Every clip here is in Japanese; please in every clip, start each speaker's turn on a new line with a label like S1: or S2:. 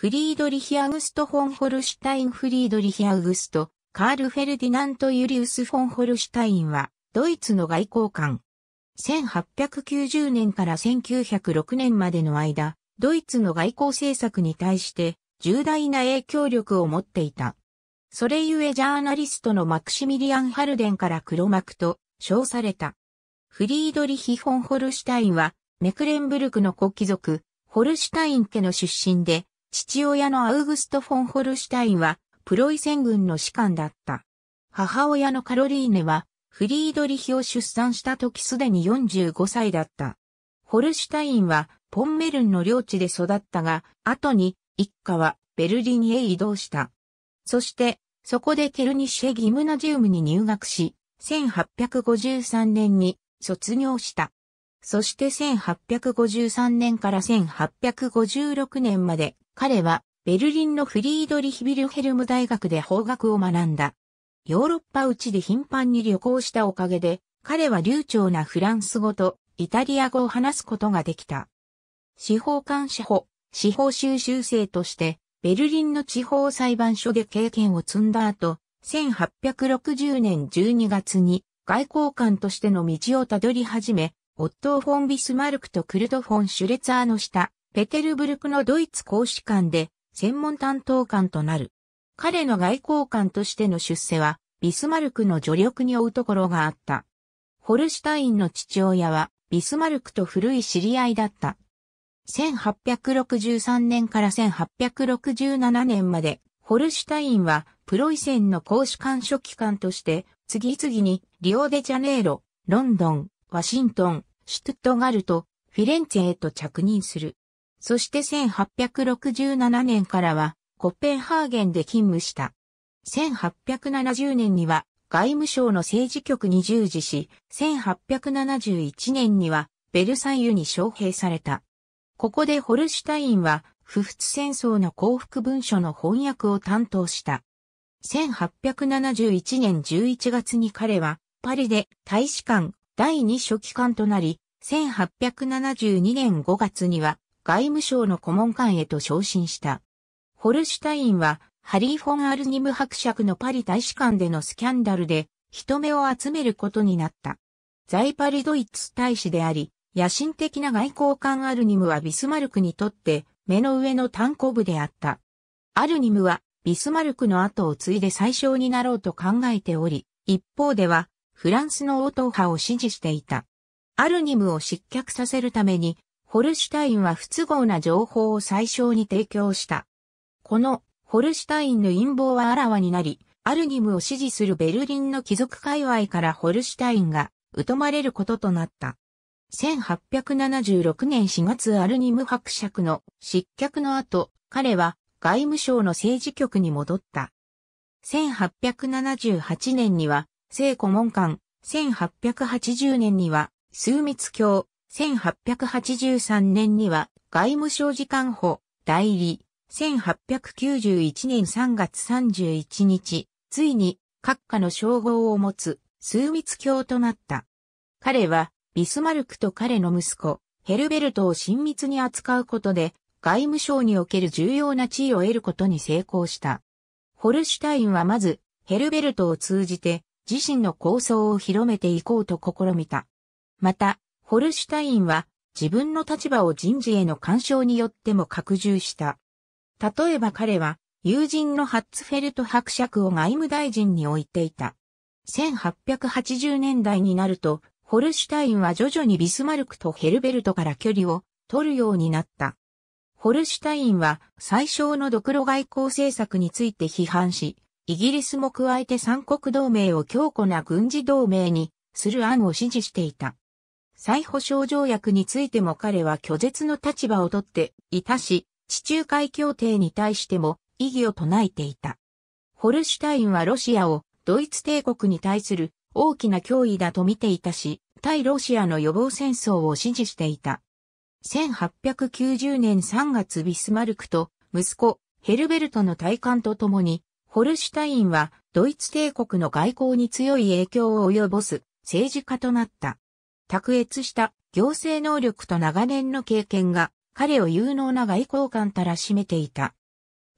S1: フリードリヒ・アグスト・フォン・ホルシュタイン・フリードリヒ・アグスト、カール・フェルディナント・ユリウス・フォン・ホルシュタインは、ドイツの外交官。1890年から1906年までの間、ドイツの外交政策に対して重大な影響力を持っていた。それゆえジャーナリストのマクシミリアン・ハルデンから黒幕と称された。フリードリヒ・フォン・ホルシュタインは、メクレンブルクの国貴族、ホルシュタイン家の出身で、父親のアウグスト・フォンホルシュタインは、プロイセン軍の士官だった。母親のカロリーネは、フリードリヒを出産した時すでに45歳だった。ホルシュタインは、ポンメルンの領地で育ったが、後に、一家は、ベルリンへ移動した。そして、そこでケルニッシェ・ギムナジウムに入学し、1853年に卒業した。そして1853年から1856年まで彼はベルリンのフリードリヒビルヘルム大学で法学を学んだ。ヨーロッパうちで頻繁に旅行したおかげで、彼は流暢なフランス語とイタリア語を話すことができた。司法官司法、司法修習生として、ベルリンの地方裁判所で経験を積んだ後、1860年12月に外交官としての道をたどり始め、オットー・フォン・ビスマルクとクルト・フォン・シュレツァーの下、ペテルブルクのドイツ公使館で専門担当官となる。彼の外交官としての出世は、ビスマルクの助力に追うところがあった。ホルシュタインの父親は、ビスマルクと古い知り合いだった。1863年から1867年まで、ホルシュタインは、プロイセンの公使館書記官として、次々に、リオデジャネイロ、ロンドン、ワシントン、シュトゥットガルト、フィレンツェへと着任する。そして1867年からはコペンハーゲンで勤務した。1870年には外務省の政治局に従事し、1871年にはベルサイユに招聘された。ここでホルシュタインは不仏戦争の幸福文書の翻訳を担当した。1871年11月に彼はパリで大使館第2書記官となり、1872年5月には外務省の顧問官へと昇進した。ホルシュタインは、ハリー・フォン・アルニム伯爵のパリ大使館でのスキャンダルで、人目を集めることになった。在パリドイツ大使であり、野心的な外交官アルニムはビスマルクにとって、目の上の単行部であった。アルニムは、ビスマルクの後を継いで最小になろうと考えており、一方では、フランスの応答派を支持していた。アルニムを失脚させるために、ホルシュタインは不都合な情報を最小に提供した。このホルシュタインの陰謀はあらわになり、アルニムを支持するベルリンの貴族界隈からホルシュタインが疎まれることとなった。1876年4月アルニム伯爵の失脚の後、彼は外務省の政治局に戻った。1878年には、聖古門館、1880年には、枢密教、1883年には外務省次官補代理。1891年3月31日、ついに閣下の称号を持つ枢密教となった。彼はビスマルクと彼の息子、ヘルベルトを親密に扱うことで、外務省における重要な地位を得ることに成功した。ホルシュタインはまず、ヘルベルトを通じて、自身の構想を広めていこうと試みた。また、ホルシュタインは自分の立場を人事への干渉によっても拡充した。例えば彼は友人のハッツフェルト伯爵を外務大臣に置いていた。1880年代になると、ホルシュタインは徐々にビスマルクとヘルベルトから距離を取るようになった。ホルシュタインは最小のドクロ外交政策について批判し、イギリスも加えて三国同盟を強固な軍事同盟にする案を支持していた。再保障条約についても彼は拒絶の立場をとっていたし、地中海協定に対しても異議を唱えていた。ホルシュタインはロシアをドイツ帝国に対する大きな脅威だと見ていたし、対ロシアの予防戦争を支持していた。1890年3月ビスマルクと息子ヘルベルトの大官と共に、ホルシュタインはドイツ帝国の外交に強い影響を及ぼす政治家となった。卓越した行政能力と長年の経験が彼を有能な外交官たらしめていた。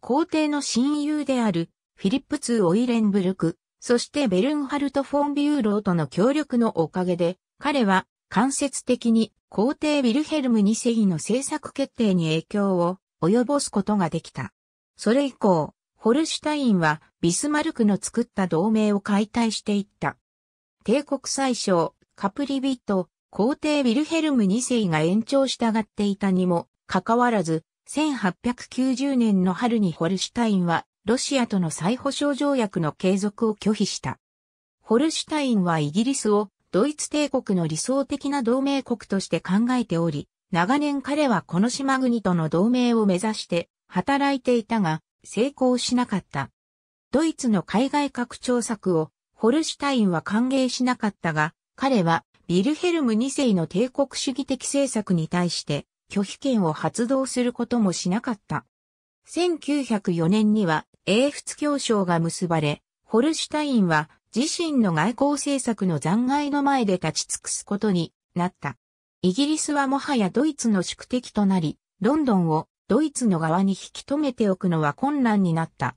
S1: 皇帝の親友であるフィリップツー・オイレンブルク、そしてベルンハルト・フォン・ビューローとの協力のおかげで、彼は間接的に皇帝ウィルヘルム2世の政策決定に影響を及ぼすことができた。それ以降、ホルシュタインはビスマルクの作った同盟を解体していった。帝国最小、カプリビット、皇帝ウィルヘルム2世が延長したがっていたにも、かかわらず、1890年の春にホルシュタインは、ロシアとの再保障条約の継続を拒否した。ホルシュタインはイギリスをドイツ帝国の理想的な同盟国として考えており、長年彼はこの島国との同盟を目指して働いていたが、成功しなかった。ドイツの海外拡張策をホルシュタインは歓迎しなかったが、彼はビルヘルム2世の帝国主義的政策に対して拒否権を発動することもしなかった。1904年には英仏協商が結ばれ、ホルシュタインは自身の外交政策の残骸の前で立ち尽くすことになった。イギリスはもはやドイツの宿敵となり、ロンドンをドイツの側に引き止めておくのは困難になった。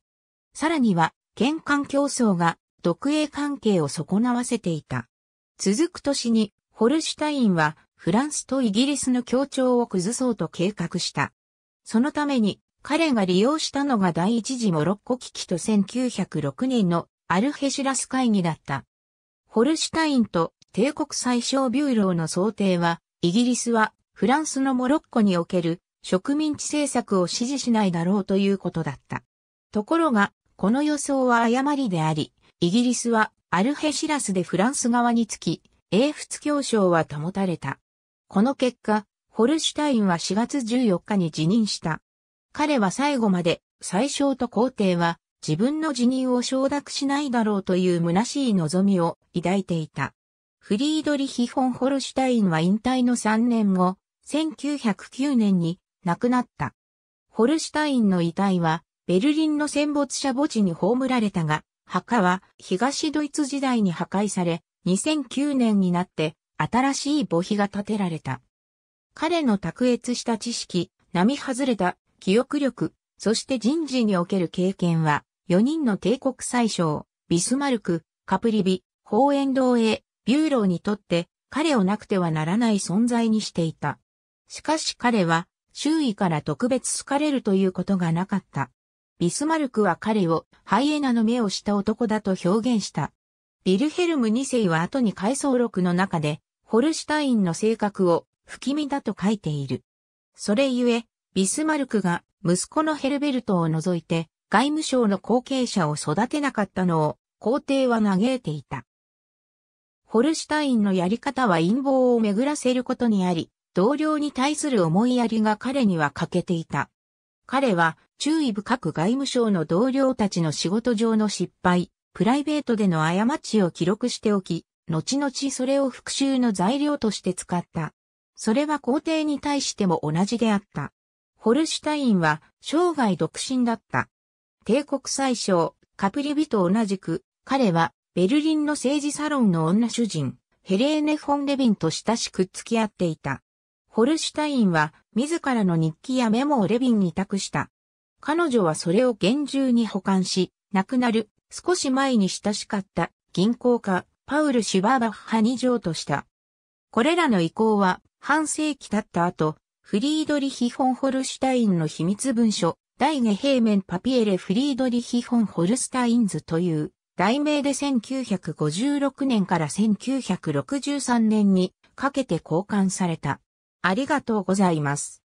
S1: さらには、玄関競争が独営関係を損なわせていた。続く年に、ホルシュタインはフランスとイギリスの協調を崩そうと計画した。そのために、彼が利用したのが第一次モロッコ危機と1906年のアルヘシュラス会議だった。ホルシュタインと帝国最小ビューローの想定は、イギリスはフランスのモロッコにおける植民地政策を支持しないだろうということだった。ところが、この予想は誤りであり、イギリスはアルヘシラスでフランス側につき、英仏協商は保たれた。この結果、ホルシュタインは4月14日に辞任した。彼は最後まで、最小と皇帝は、自分の辞任を承諾しないだろうという虚しい望みを抱いていた。フリードリヒ・フォン・ホルシュタインは引退の3年後、1909年に亡くなった。ホルシュタインの遺体は、ベルリンの戦没者墓地に葬られたが、墓は東ドイツ時代に破壊され、2009年になって新しい墓碑が建てられた。彼の卓越した知識、並外れた記憶力、そして人事における経験は、4人の帝国宰相、ビスマルク、カプリビ、ホーエンドーエ、ビューローにとって彼をなくてはならない存在にしていた。しかし彼は周囲から特別好かれるということがなかった。ビスマルクは彼をハイエナの目をした男だと表現した。ビルヘルム2世は後に回想録の中で、ホルシュタインの性格を不気味だと書いている。それゆえ、ビスマルクが息子のヘルベルトを除いて外務省の後継者を育てなかったのを皇帝は嘆いていた。ホルシュタインのやり方は陰謀を巡らせることにあり、同僚に対する思いやりが彼には欠けていた。彼は注意深く外務省の同僚たちの仕事上の失敗、プライベートでの過ちを記録しておき、後々それを復讐の材料として使った。それは皇帝に対しても同じであった。ホルシュタインは生涯独身だった。帝国最小、カプリビと同じく、彼はベルリンの政治サロンの女主人、ヘレーネ・フォン・レビンと親しく付き合っていた。ホルシュタインは自らの日記やメモをレビンに託した。彼女はそれを厳重に保管し、亡くなる少し前に親しかった銀行家パウル・シュバーバッハに譲渡した。これらの遺構は半世紀経った後、フリードリヒ・フォンホルシュタインの秘密文書、大ゲ平面パピエレ・フリードリヒ・フォンホルスタインズという題名で1956年から1963年にかけて交換された。ありがとうございます。